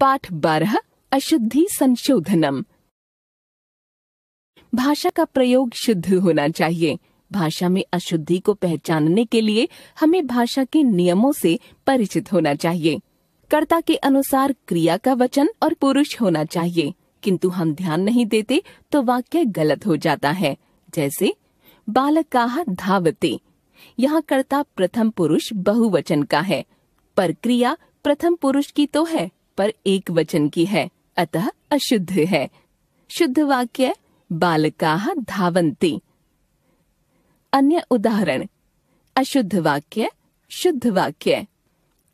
पाठ बारह अशुद्धि संशोधनम भाषा का प्रयोग शुद्ध होना चाहिए भाषा में अशुद्धि को पहचानने के लिए हमें भाषा के नियमों से परिचित होना चाहिए कर्ता के अनुसार क्रिया का वचन और पुरुष होना चाहिए किंतु हम ध्यान नहीं देते तो वाक्य गलत हो जाता है जैसे का धावते यहाँ कर्ता प्रथम पुरुष बहुवचन का है पर क्रिया प्रथम पुरुष की तो है पर एक वचन की है अतः अशुद्ध है शुद्ध वाक्य बालका धावंती अन्य उदाहरण अशुद्ध वाक्य शुद्ध वाक्य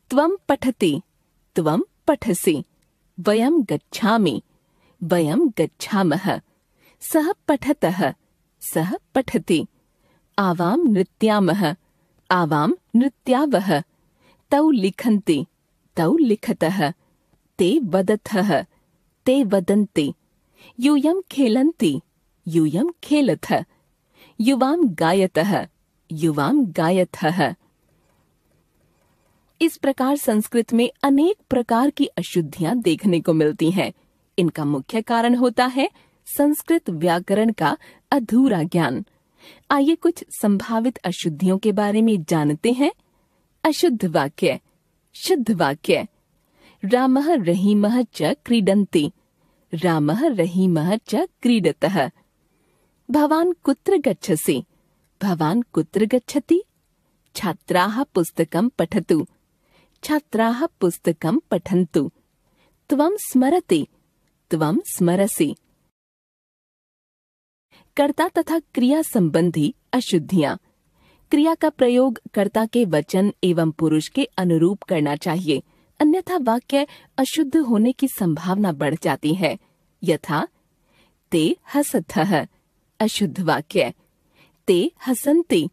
त्वम पठति त्वम पठसी वयम गच्छामि वयम गच्छामः सह पठतः सह पठति आवाम नृत्यामः आवाम नृत्यावः तौ लिखन्ति तौ लिखतः ते वदथः ते वदन्ति यूयं खेलन्ति यूयं खेलथ युवां गायतः युवां गायथः इस प्रकार संस्कृत में अनेक प्रकार की अशुद्धियां देखने को मिलती हैं इनका मुख्य कारण होता है संस्कृत व्याकरण का अधूरा ज्ञान आइए कुछ संभावित अशुद्धियों के बारे में जानते हैं अशुद्ध वाक्य शुद्ध वाक्य रामः रहीमः च क्रीडन्ति रामः रहीमः च क्रीडतः भवान् कुत्र गच्छसि भवान् कुत्र गच्छति छात्राः पुस्तकं पठतु छात्राः पुस्तकं पठन्तु त्वं स्मरति त्वं स्मरसि कर्ता तथा क्रिया संबंधी अशुद्धियां क्रिया का प्रयोग कर्ता के वचन एवं पुरुष के अनुरूप करना चाहिए अन्यथा वाक्य अशुद्ध होने की संभावना बढ़ जाती है यथा ते हसथ अशुद्ध वाक्य ते हसंती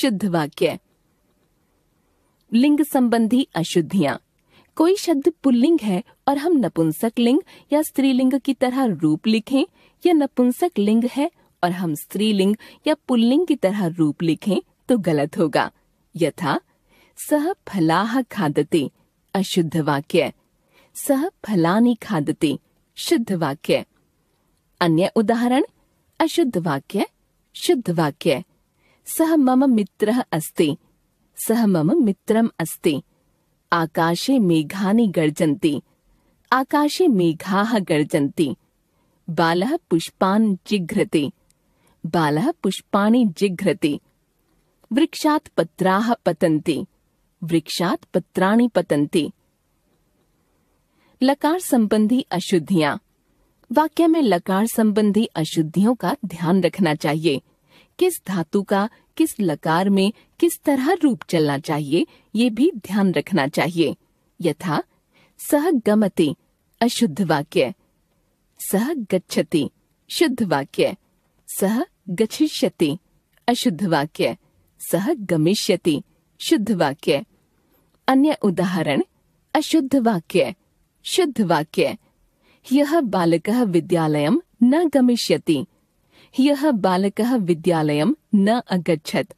शुद्ध वाक्य लिंग संबंधी अशुद्धियां कोई शब्द पुल्लिंग है और हम नपुंसक लिंग या स्त्रीलिंग की तरह रूप लिखें या नपुंसक लिंग है और हम स्त्रीलिंग या पुल्लिंग की तरह रूप लिखें तो गलत होगा यथा सह फलाह खादते अशुद्ध वाक्य सह फलानी खादते शुद्ध वाक्य अन्य उदाहरण अशुद्ध वाक्य शुद्ध वाक्य सह मम मित्र अस्ति सह मम मित्रम् अस्ति आकाशे मेघानि गर्जन्ति आकाशे मेघाः गर्जन्ति बालः पुष्पान् जिघ्रते बालः पुष्पाणि जिघ्रते वृक्षात् पत्राः पतन्ति वृक्षात पत्राणी पतंती लकार संबंधी अशुद्धियां वाक्य में लकार संबंधी अशुद्धियों का ध्यान रखना चाहिए किस धातु का किस लकार में किस तरह रूप चलना चाहिए ये भी ध्यान रखना चाहिए यथा सह गमते अशुद्ध वाक्य सह गच्छति शुद्ध वाक्य सह गच्छति अशुद्ध वाक्य सह गमिष्यति शुद्ध वाक्य अन्य उदाहरण अशुद्ध वाक्य शुद्ध वाक्य यह बालक विद्यालय न गमिष्यति यह बालक विद्यालय न अगछत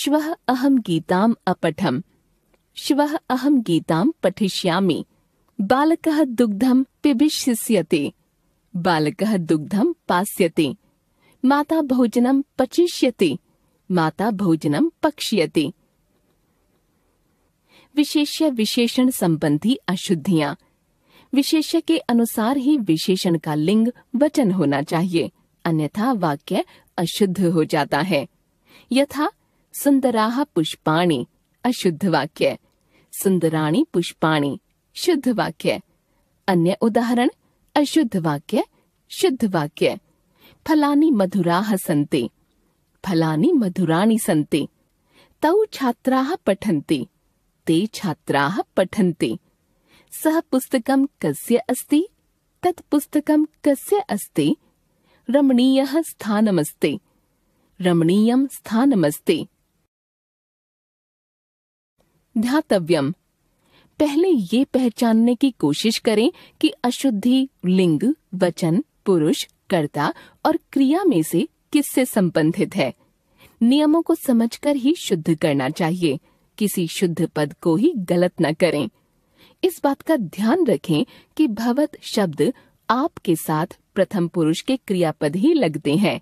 श्वः अहम गीताम् अपठम श्वः अहम गीतां पठिष्यामि बालक दुग्धम पिबिष्यति बालक दुग्धम पास्यति माता भोजनम पचिष्यति माता भोजनम पक्ष्यति विशेष्य विशेषण संबंधी अशुद्धियाँ विशेष्य के अनुसार ही विशेषण का लिंग वचन होना चाहिए अन्यथा वाक्य अशुद्ध हो जाता है यथा सुंदराह पुष्पाणी अशुद्ध वाक्य सुंदराणी पुष्पाणी शुद्ध वाक्य अन्य उदाहरण अशुद्ध वाक्य शुद्ध वाक्य फलानी मधुराह संति फलानी मधुराणी संति तौ छात्रा पठंती ते छात्रा पठन्ति सह पुस्तकं कस्य अस्ति तत् पुस्तकं कस्य अस्ति रमणीयः स्थानमस्ति रमणीयं स्थानमस्ति ध्यातव्यम् पहले ये पहचानने की कोशिश करें कि अशुद्धि लिंग वचन पुरुष कर्ता और क्रिया में से किससे संबंधित है नियमों को समझकर ही शुद्ध करना चाहिए किसी शुद्ध पद को ही गलत न करें इस बात का ध्यान रखें कि भवत शब्द आप के साथ प्रथम पुरुष के क्रियापद ही लगते हैं